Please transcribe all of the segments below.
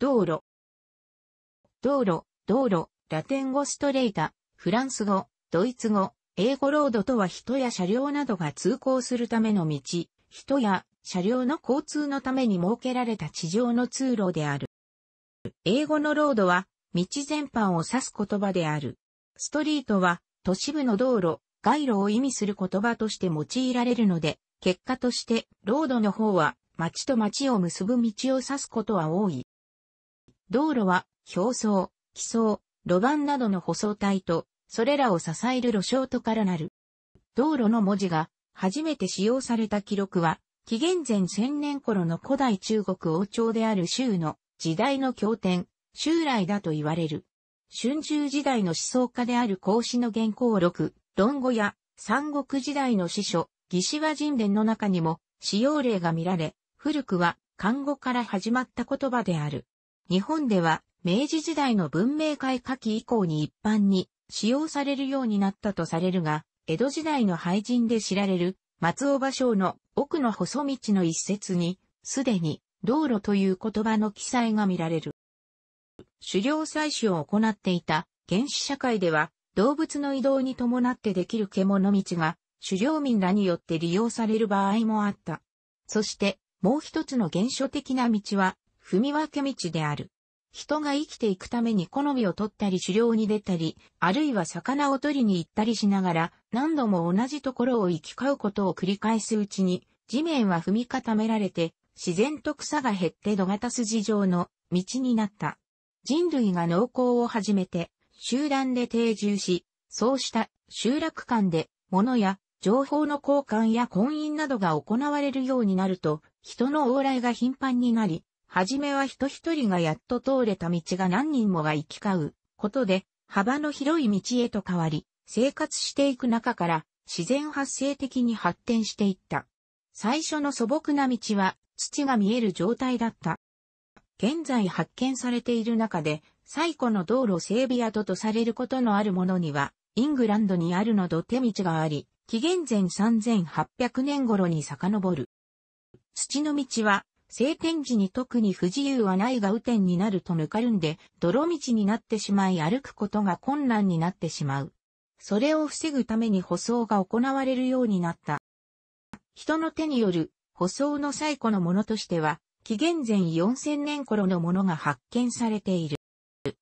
道路。道路、道路、ラテン語ストレイタ、フランス語、ドイツ語、英語ロードとは人や車両などが通行するための道、人や車両の交通のために設けられた地上の通路である。英語のロードは道全般を指す言葉である。ストリートは都市部の道路、街路を意味する言葉として用いられるので、結果としてロードの方は街と街を結ぶ道を指すことは多い。道路は、表層、基層、路盤などの舗装体と、それらを支える路障とからなる。道路の文字が、初めて使用された記録は、紀元前1000年頃の古代中国王朝である州の時代の経典、州来だと言われる。春秋時代の思想家である孔子の原稿録、論語や三国時代の詩書、魏志和人伝の中にも使用例が見られ、古くは漢語から始まった言葉である。日本では明治時代の文明開化期以降に一般に使用されるようになったとされるが、江戸時代の廃人で知られる松尾芭蕉の奥の細道の一節に、すでに道路という言葉の記載が見られる。狩猟採取を行っていた原始社会では動物の移動に伴ってできる獣道が狩猟民らによって利用される場合もあった。そしてもう一つの原初的な道は踏み分け道である。人が生きていくために好みを取ったり狩猟に出たり、あるいは魚を取りに行ったりしながら、何度も同じところを行き交うことを繰り返すうちに、地面は踏み固められて、自然と草が減って土型筋状の道になった。人類が農耕を始めて、集団で定住し、そうした集落間で物や情報の交換や婚姻などが行われるようになると、人の往来が頻繁になり、はじめは人一人がやっと通れた道が何人もが行き交うことで、幅の広い道へと変わり、生活していく中から自然発生的に発展していった。最初の素朴な道は土が見える状態だった。現在発見されている中で、最古の道路整備跡とされることのあるものには、イングランドにあるのど手道があり、紀元前3800年頃に遡る。土の道は晴天時に特に不自由はないが雨天になるとぬかるんで、泥道になってしまい歩くことが困難になってしまう。それを防ぐために舗装が行われるようになった。人の手による舗装の最古のものとしては、紀元前4000年頃のものが発見されている。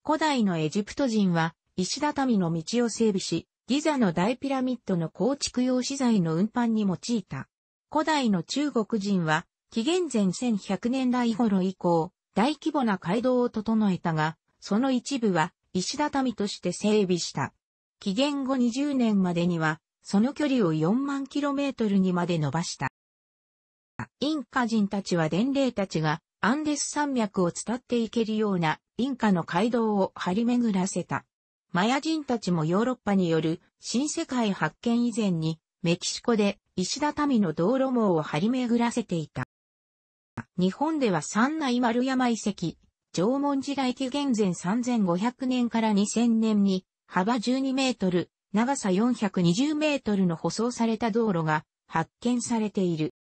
古代のエジプト人は、石畳の道を整備し、ギザの大ピラミッドの構築用資材の運搬に用いた。古代の中国人は、紀元前1100年代頃以降、大規模な街道を整えたが、その一部は石畳として整備した。紀元後20年までには、その距離を4万キロメートルにまで伸ばした。インカ人たちは伝令たちがアンデス山脈を伝っていけるようなインカの街道を張り巡らせた。マヤ人たちもヨーロッパによる新世界発見以前にメキシコで石畳の道路網を張り巡らせていた。日本では三内丸山遺跡、縄文時代紀元前3500年から2000年に、幅12メートル、長さ420メートルの舗装された道路が発見されている。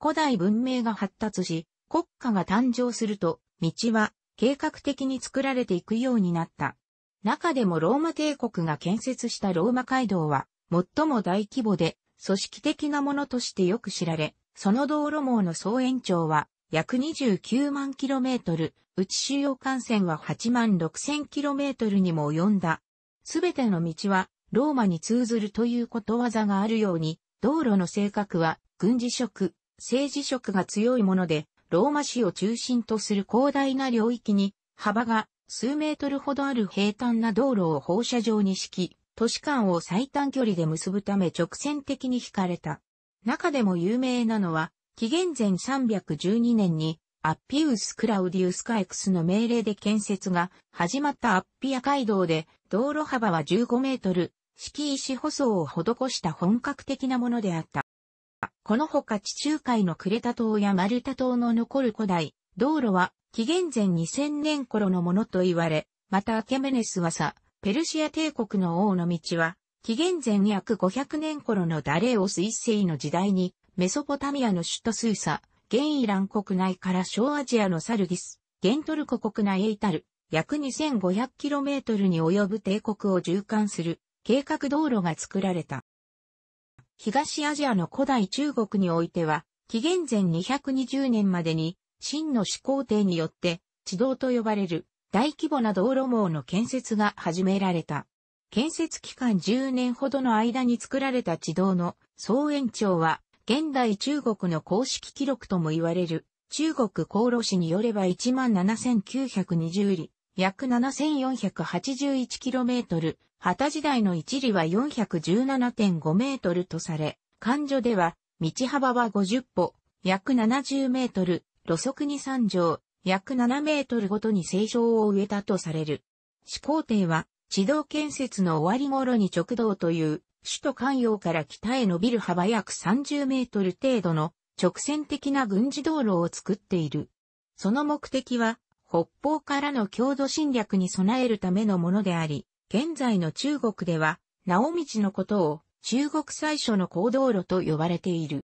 古代文明が発達し、国家が誕生すると、道は計画的に作られていくようになった。中でもローマ帝国が建設したローマ街道は、最も大規模で、組織的なものとしてよく知られ、その道路網の総延長は約29万キロメートうち主要幹線は8万6ロメートルにも及んだ。すべての道はローマに通ずるということわざがあるように、道路の性格は軍事色、政治色が強いもので、ローマ市を中心とする広大な領域に、幅が数メートルほどある平坦な道路を放射状に敷き、都市間を最短距離で結ぶため直線的に引かれた。中でも有名なのは、紀元前312年にアッピウス・クラウディウス・カエクスの命令で建設が始まったアッピア街道で道路幅は15メートル、敷石舗装を施した本格的なものであった。このほか地中海のクレタ島やマルタ島の残る古代、道路は紀元前2000年頃のものと言われ、またアケメネスはさ、ペルシア帝国の王の道は紀元前約500年頃のダレオス一世の時代に、メソポタミアの首都スーサ、現イラン国内から小アジアのサルディス、現トルコ国内へ至る、約 2500km に及ぶ帝国を縦貫する計画道路が作られた。東アジアの古代中国においては、紀元前220年までに、秦の始皇帝によって、地道と呼ばれる大規模な道路網の建設が始められた。建設期間10年ほどの間に作られた地道の総延長は、現代中国の公式記録とも言われる、中国航路市によれば17,920里、約 7,481km、旗時代の一里は417.5メートルとされ、環状では、道幅は50歩、約70メートル、路側に3畳、約7メートルごとに清長を植えたとされる。始皇帝は、地道建設の終わり頃に直道という、首都関陽から北へ伸びる幅約30メートル程度の直線的な軍事道路を作っている。その目的は、北方からの郷土侵略に備えるためのものであり、現在の中国では、直道のことを中国最初の高道路と呼ばれている。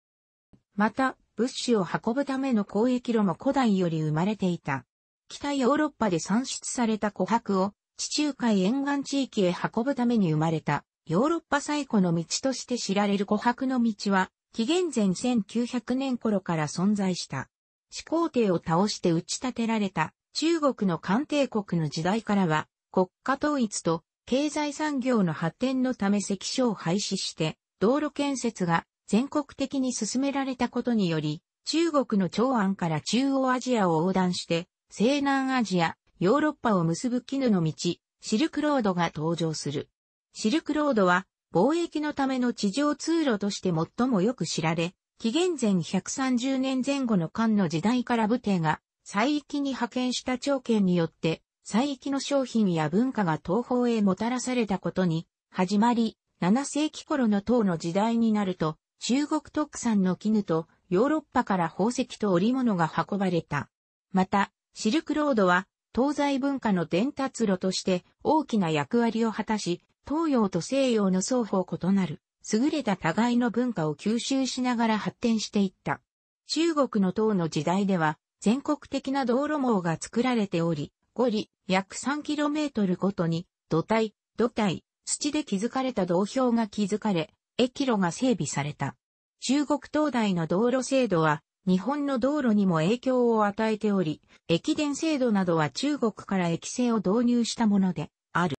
また、物資を運ぶための交易路も古代より生まれていた。北ヨーロッパで産出された琥珀を地中海沿岸地域へ運ぶために生まれた、ヨーロッパ最古の道として知られる琥珀の道は、紀元前1900年頃から存在した。始皇帝を倒して打ち立てられた中国の官帝国の時代からは、国家統一と経済産業の発展のため石書を廃止して、道路建設が全国的に進められたことにより、中国の長安から中央アジアを横断して、西南アジア、ヨーロッパを結ぶ絹の道、シルクロードが登場する。シルクロードは、貿易のための地上通路として最もよく知られ、紀元前130年前後の漢の時代から武帝が、西域に派遣した長剣によって、西域の商品や文化が東方へもたらされたことに、始まり、7世紀頃の唐の時代になると、中国特産の絹とヨーロッパから宝石と織物が運ばれた。また、シルクロードは東西文化の伝達路として大きな役割を果たし、東洋と西洋の双方異なる、優れた互いの文化を吸収しながら発展していった。中国の唐の時代では、全国的な道路網が作られており、五里、約三キロメートルごとに、土体、土体、土で築かれた道標が築かれ、駅路が整備された。中国東大の道路制度は、日本の道路にも影響を与えており、駅伝制度などは中国から駅制を導入したものである。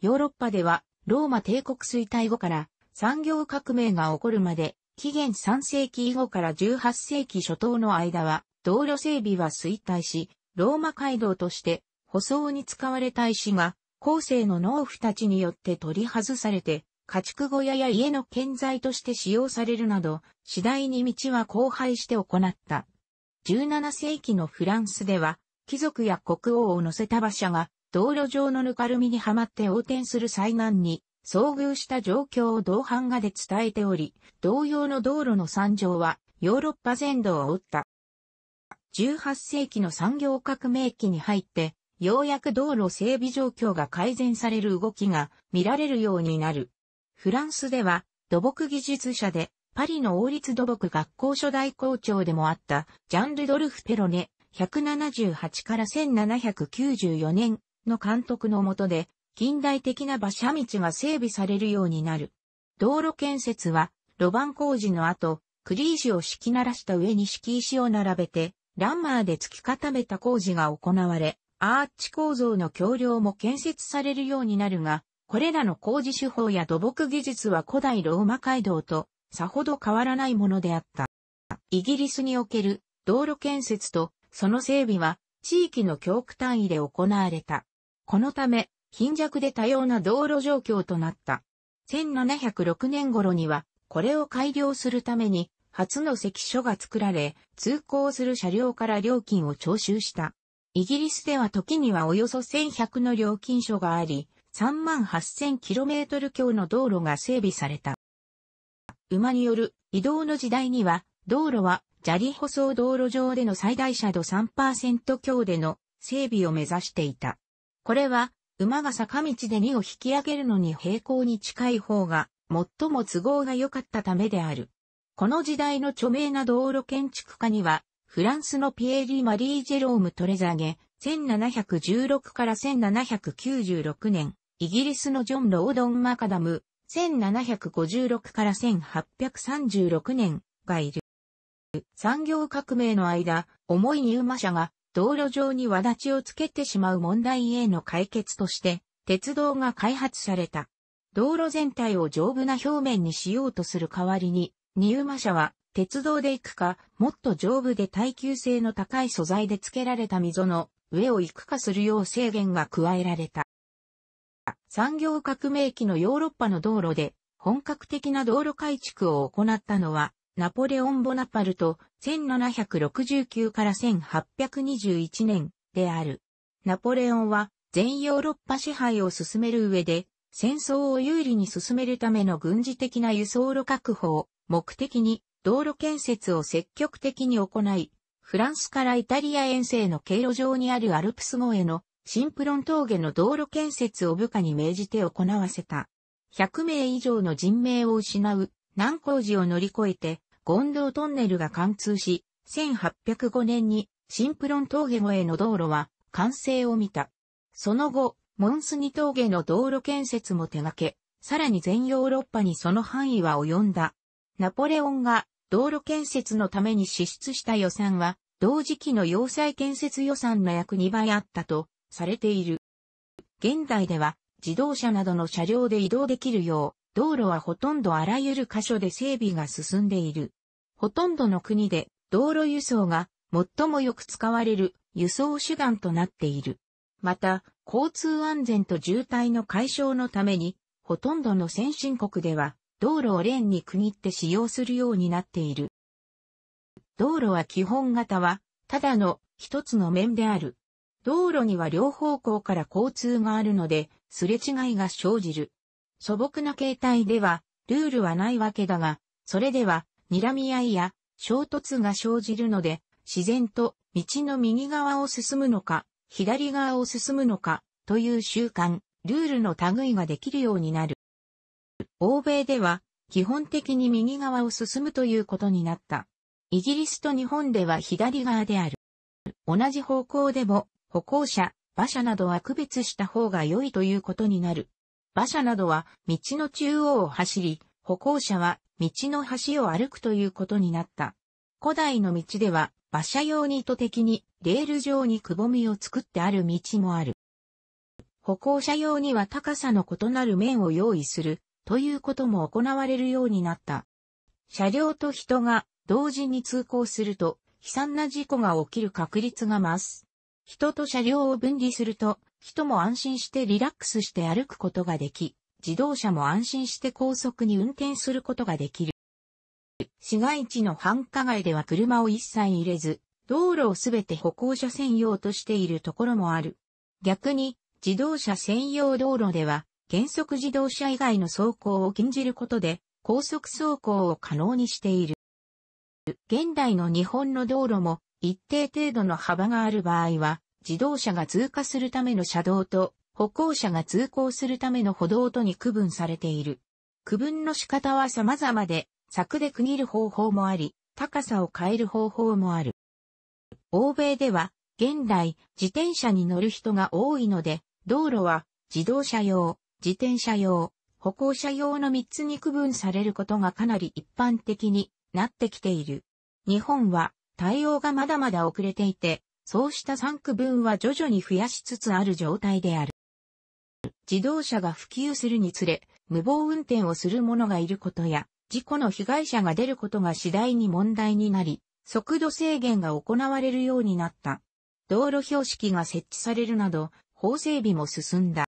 ヨーロッパでは、ローマ帝国衰退後から産業革命が起こるまで、紀元3世紀以後から18世紀初頭の間は、道路整備は衰退し、ローマ街道として舗装に使われた石が、後世の農夫たちによって取り外されて、家畜小屋や家の建材として使用されるなど、次第に道は荒廃して行った。17世紀のフランスでは、貴族や国王を乗せた馬車が、道路上のぬかるみにはまって横転する災難に、遭遇した状況を同伴画で伝えており、同様の道路の惨状は、ヨーロッパ全土を覆った。18世紀の産業革命期に入って、ようやく道路整備状況が改善される動きが見られるようになる。フランスでは土木技術者でパリの王立土木学校初代校長でもあったジャンルドルフ・ペロネ178から1794年の監督の下で近代的な馬車道が整備されるようになる。道路建設は路盤工事の後、クリージを敷き鳴らした上に敷石を並べて、ランマーで突き固めた工事が行われ、アーチ構造の橋梁も建設されるようになるが、これらの工事手法や土木技術は古代ローマ街道とさほど変わらないものであった。イギリスにおける道路建設とその整備は地域の教区単位で行われた。このため貧弱で多様な道路状況となった。1706年頃にはこれを改良するために初の関所が作られ、通行する車両から料金を徴収した。イギリスでは時にはおよそ1100の料金所があり、3 8 0 0 0トル強の道路が整備された。馬による移動の時代には、道路は砂利舗装道路上での最大斜度3%強での整備を目指していた。これは、馬が坂道で荷を引き上げるのに平行に近い方が、最も都合が良かったためである。この時代の著名な道路建築家には、フランスのピエーリ・マリー・ジェローム・トレザゲ、1716から1796年、イギリスのジョン・ロードン・マカダム、1756から1836年がいる。産業革命の間、重い入馬車が道路上に輪立ちをつけてしまう問題への解決として、鉄道が開発された。道路全体を丈夫な表面にしようとする代わりに、乳馬車は鉄道で行くか、もっと丈夫で耐久性の高い素材で付けられた溝の上を行くかするよう制限が加えられた。産業革命期のヨーロッパの道路で本格的な道路改築を行ったのはナポレオン・ボナパルト1769から1821年である。ナポレオンは全ヨーロッパ支配を進める上で戦争を有利に進めるための軍事的な輸送路確保を目的に道路建設を積極的に行い、フランスからイタリア遠征の経路上にあるアルプス号へのシンプロン峠の道路建設を部下に命じて行わせた。100名以上の人命を失う難工事を乗り越えて、ゴンドウトンネルが貫通し、1805年にシンプロン峠越えの道路は完成を見た。その後、モンスニ峠の道路建設も手掛け、さらに全ヨーロッパにその範囲は及んだ。ナポレオンが道路建設のために支出した予算は、同時期の要塞建設予算の約2倍あったとされている。現代では自動車などの車両で移動できるよう、道路はほとんどあらゆる箇所で整備が進んでいる。ほとんどの国で道路輸送が最もよく使われる輸送手段となっている。また、交通安全と渋滞の解消のために、ほとんどの先進国では道路をレーンに区切って使用するようになっている。道路は基本型は、ただの一つの面である。道路には両方向から交通があるので、すれ違いが生じる。素朴な形態では、ルールはないわけだが、それでは、睨み合いや衝突が生じるので、自然と道の右側を進むのか、左側を進むのか、という習慣、ルールの類ができるようになる。欧米では、基本的に右側を進むということになった。イギリスと日本では左側である。同じ方向でも歩行者、馬車などは区別した方が良いということになる。馬車などは道の中央を走り、歩行者は道の端を歩くということになった。古代の道では馬車用に意図的にレール上にくぼみを作ってある道もある。歩行者用には高さの異なる面を用意するということも行われるようになった。車両と人が同時に通行すると悲惨な事故が起きる確率が増す。人と車両を分離すると、人も安心してリラックスして歩くことができ、自動車も安心して高速に運転することができる。市街地の繁華街では車を一切入れず、道路をすべて歩行者専用としているところもある。逆に、自動車専用道路では、原則自動車以外の走行を禁じることで、高速走行を可能にしている。現代の日本の道路も一定程度の幅がある場合は、自動車が通過するための車道と、歩行者が通行するための歩道とに区分されている。区分の仕方は様々で、柵で区切る方法もあり、高さを変える方法もある。欧米では、現代、自転車に乗る人が多いので、道路は、自動車用、自転車用、歩行者用の3つに区分されることがかなり一般的になってきている。日本は、対応がまだまだ遅れていて、そうした3区分は徐々に増やしつつある状態である。自動車が普及するにつれ、無謀運転をする者がいることや、事故の被害者が出ることが次第に問題になり、速度制限が行われるようになった。道路標識が設置されるなど、法整備も進んだ。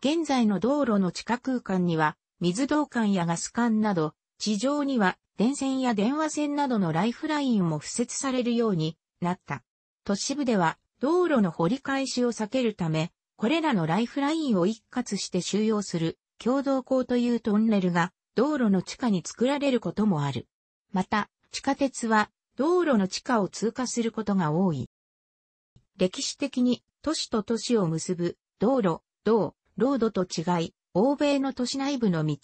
現在の道路の地下空間には、水道管やガス管など、地上には電線や電話線などのライフラインも付設されるようになった。都市部では道路の掘り返しを避けるため、これらのライフラインを一括して収容する共同港というトンネルが道路の地下に作られることもある。また、地下鉄は道路の地下を通過することが多い。歴史的に都市と都市を結ぶ道路、道、ロードと違い、欧米の都市内部の道、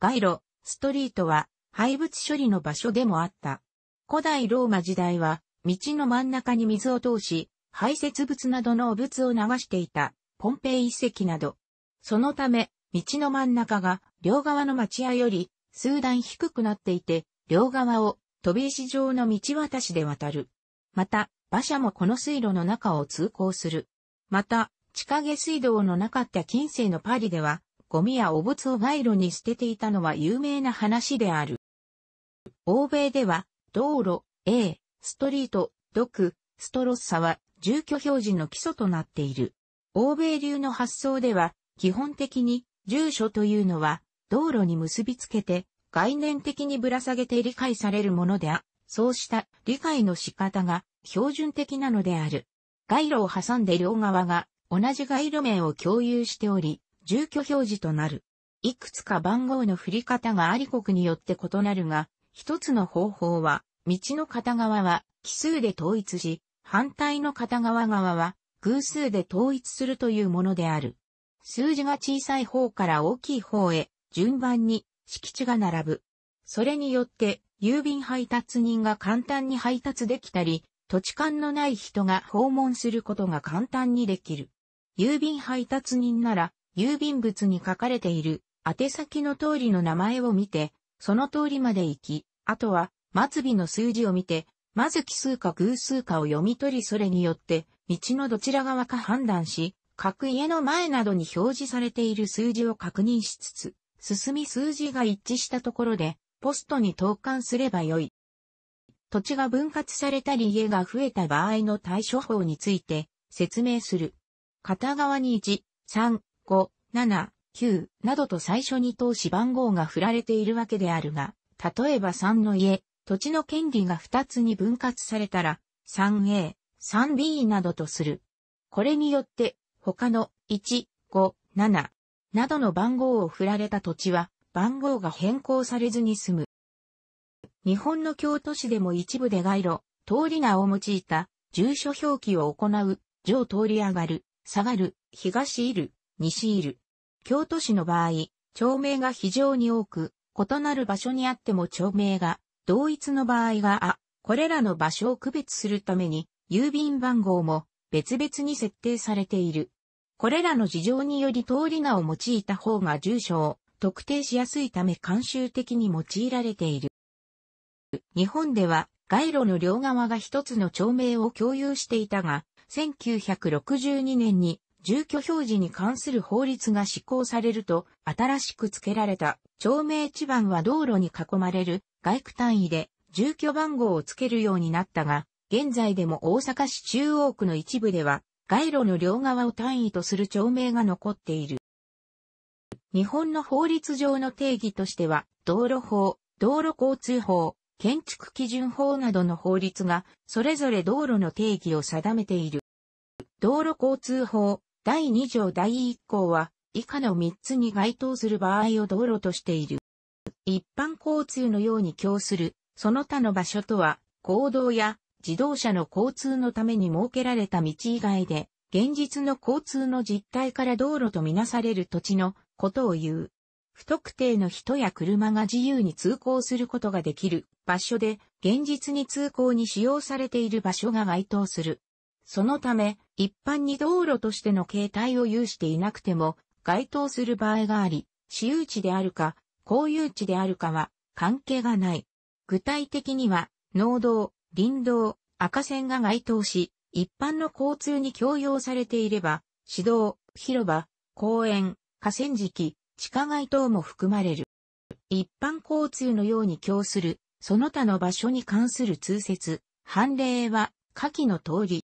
街路、ストリートは廃物処理の場所でもあった。古代ローマ時代は道の真ん中に水を通し、排泄物などの汚物を流していたポンペイ遺跡など。そのため、道の真ん中が両側の町屋より数段低くなっていて、両側を飛び石状の道渡しで渡る。また、馬車もこの水路の中を通行する。また、地下下水道のなかった近世のパリでは、ゴミや汚物を街路に捨てていたのは有名な話である。欧米では、道路、A、ストリート、ドク、ストロッサは住居表示の基礎となっている。欧米流の発想では、基本的に住所というのは道路に結びつけて概念的にぶら下げて理解されるものであ、そうした理解の仕方が標準的なのである。街路を挟んで両側が同じ街路面を共有しており、住居表示となる。いくつか番号の振り方があり国によって異なるが、一つの方法は、道の片側は奇数で統一し、反対の片側側は偶数で統一するというものである。数字が小さい方から大きい方へ順番に敷地が並ぶ。それによって郵便配達人が簡単に配達できたり、土地勘のない人が訪問することが簡単にできる。郵便配達人なら郵便物に書かれている宛先の通りの名前を見て、その通りまで行き、あとは末尾の数字を見て、まず奇数か偶数かを読み取りそれによって、道のどちら側か判断し、各家の前などに表示されている数字を確認しつつ、進み数字が一致したところで、ポストに投函すればよい。土地が分割されたり家が増えた場合の対処法について説明する。片側に1、3、5、7、9などと最初に投資番号が振られているわけであるが、例えば3の家、土地の権利が2つに分割されたら、3A、3B などとする。これによって、他の1、5、7などの番号を振られた土地は、番号が変更されずに済む。日本の京都市でも一部で街路、通り名を用いた、住所表記を行う、上通り上がる、下がる、東いる、西いる。京都市の場合、町名が非常に多く、異なる場所にあっても町名が同一の場合があ、これらの場所を区別するために、郵便番号も別々に設定されている。これらの事情により通り名を用いた方が住所を特定しやすいため慣習的に用いられている。日本では街路の両側が一つの町名を共有していたが、1962年に住居表示に関する法律が施行されると、新しく付けられた町名地番は道路に囲まれる外区単位で住居番号を付けるようになったが、現在でも大阪市中央区の一部では、街路の両側を単位とする町名が残っている。日本の法律上の定義としては、道路法、道路交通法、建築基準法などの法律が、それぞれ道路の定義を定めている。道路交通法、第2条第1項は、以下の3つに該当する場合を道路としている。一般交通のように供する、その他の場所とは、行動や自動車の交通のために設けられた道以外で、現実の交通の実態から道路とみなされる土地のことを言う。不特定の人や車が自由に通行することができる場所で、現実に通行に使用されている場所が該当する。そのため、一般に道路としての形態を有していなくても、該当する場合があり、私有地であるか、公有地であるかは関係がない。具体的には、農道、林道、赤線が該当し、一般の交通に共用されていれば、市道、広場、公園、河川敷、地下街等も含まれる。一般交通のように供する、その他の場所に関する通説、判例は、下記の通り、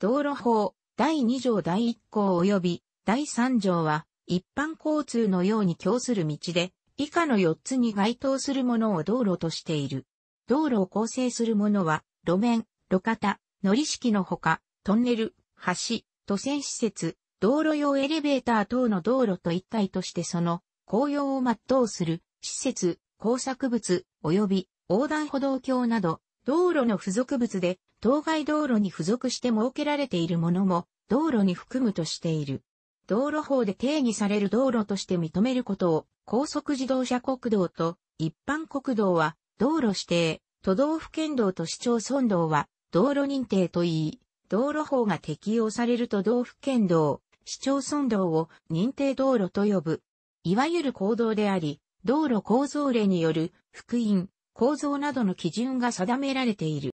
道路法第2条第1項及び第3条は一般交通のように供する道で以下の4つに該当するものを道路としている。道路を構成するものは路面、路肩、乗り式のほか、トンネル、橋、都線施設、道路用エレベーター等の道路と一体としてその公用を全うする施設、工作物及び横断歩道橋など道路の付属物で当該道路に付属して設けられているものも、道路に含むとしている。道路法で定義される道路として認めることを、高速自動車国道と一般国道は道路指定、都道府県道と市町村道は道路認定といい、道路法が適用される都道府県道、市町村道を認定道路と呼ぶ。いわゆる公道であり、道路構造例による、福音、構造などの基準が定められている。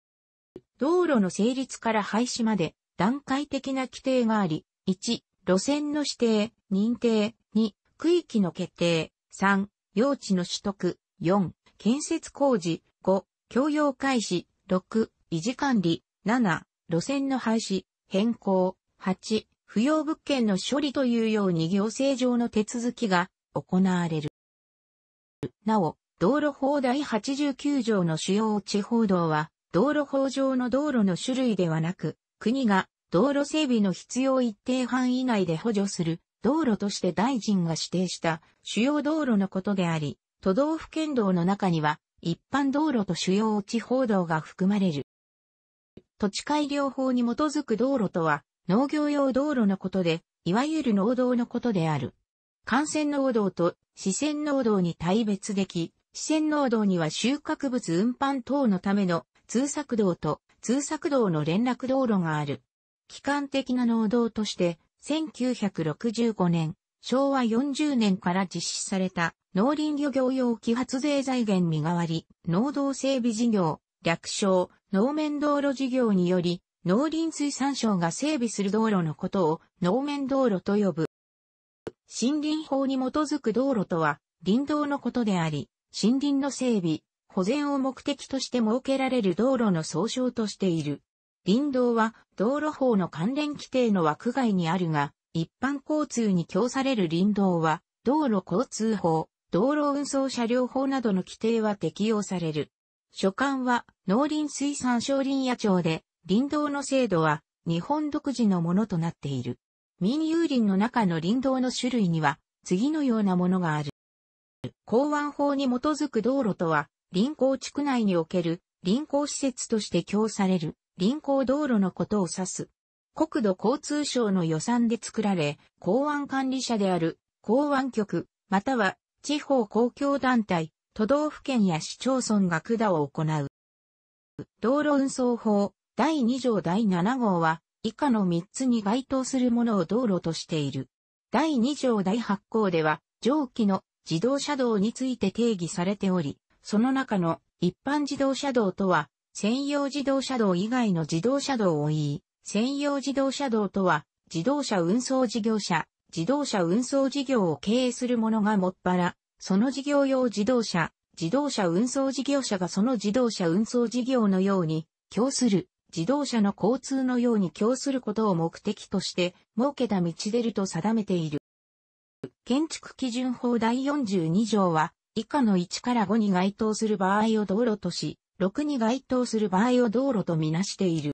道路の成立から廃止まで段階的な規定があり、1、路線の指定、認定、2、区域の決定、3、用地の取得、4、建設工事、5、供用開始、6、維持管理、7、路線の廃止、変更、8、不要物件の処理というように行政上の手続きが行われる。なお、道路法第89条の主要地方道は、道路法上の道路の種類ではなく、国が道路整備の必要一定範囲内で補助する道路として大臣が指定した主要道路のことであり、都道府県道の中には一般道路と主要地方道が含まれる。土地改良法に基づく道路とは農業用道路のことで、いわゆる農道のことである。幹線農道と四川農道に対別でき、四川農道には収穫物運搬等のための通作道と通作道の連絡道路がある。基幹的な農道として、1965年、昭和40年から実施された農林漁業用揮発税財源見代わり、農道整備事業、略称、農面道路事業により、農林水産省が整備する道路のことを農面道路と呼ぶ。森林法に基づく道路とは、林道のことであり、森林の整備、保全を目的として設けられる道路の総称としている。林道は道路法の関連規定の枠外にあるが、一般交通に供される林道は、道路交通法、道路運送車両法などの規定は適用される。所管は農林水産省林野庁で、林道の制度は日本独自のものとなっている。民有林の中の林道の種類には、次のようなものがある。港湾法に基づく道路とは、臨港地区内における臨港施設として供される臨港道路のことを指す。国土交通省の予算で作られ、港湾管理者である港湾局、または地方公共団体、都道府県や市町村が管を行う。道路運送法第2条第7号は以下の3つに該当するものを道路としている。第2条第8項では上記の自動車道について定義されており、その中の一般自動車道とは、専用自動車道以外の自動車道を言い、専用自動車道とは、自動車運送事業者、自動車運送事業を経営する者がもっぱら、その事業用自動車、自動車運送事業者がその自動車運送事業のように、供する、自動車の交通のように供することを目的として、設けた道出ると定めている。建築基準法第42条は、以下の1から5に該当する場合を道路とし、6に該当する場合を道路とみなしている。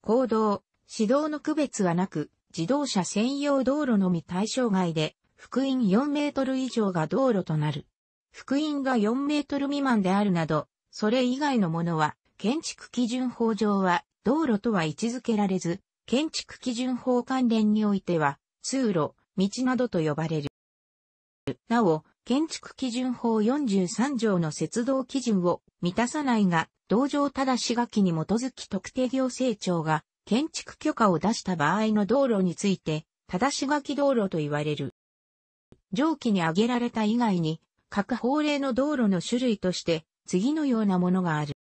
行動、指導の区別はなく、自動車専用道路のみ対象外で、福音4メートル以上が道路となる。福音が4メートル未満であるなど、それ以外のものは、建築基準法上は、道路とは位置づけられず、建築基準法関連においては、通路、道などと呼ばれる。なお、建築基準法43条の接道基準を満たさないが、同条ただし書きに基づき特定行政庁が建築許可を出した場合の道路について、ただし書き道路と言われる。上記に挙げられた以外に、各法令の道路の種類として、次のようなものがある。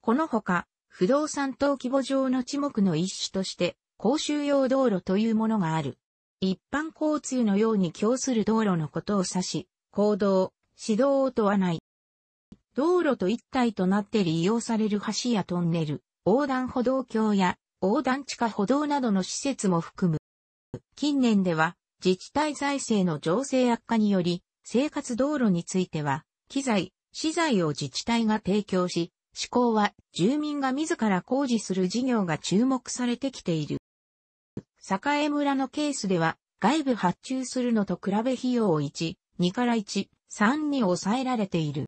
このほか、不動産等規模上の地目の一種として、公衆用道路というものがある。一般交通のように供する道路のことを指し、行動、指導を問わない。道路と一体となって利用される橋やトンネル、横断歩道橋や横断地下歩道などの施設も含む。近年では自治体財政の情勢悪化により生活道路については機材、資材を自治体が提供し、施行は住民が自ら工事する事業が注目されてきている。栄村のケースでは外部発注するのと比べ費用を1、2から1、3に抑えられている。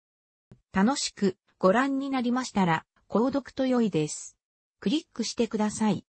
楽しくご覧になりましたら、購読と良いです。クリックしてください。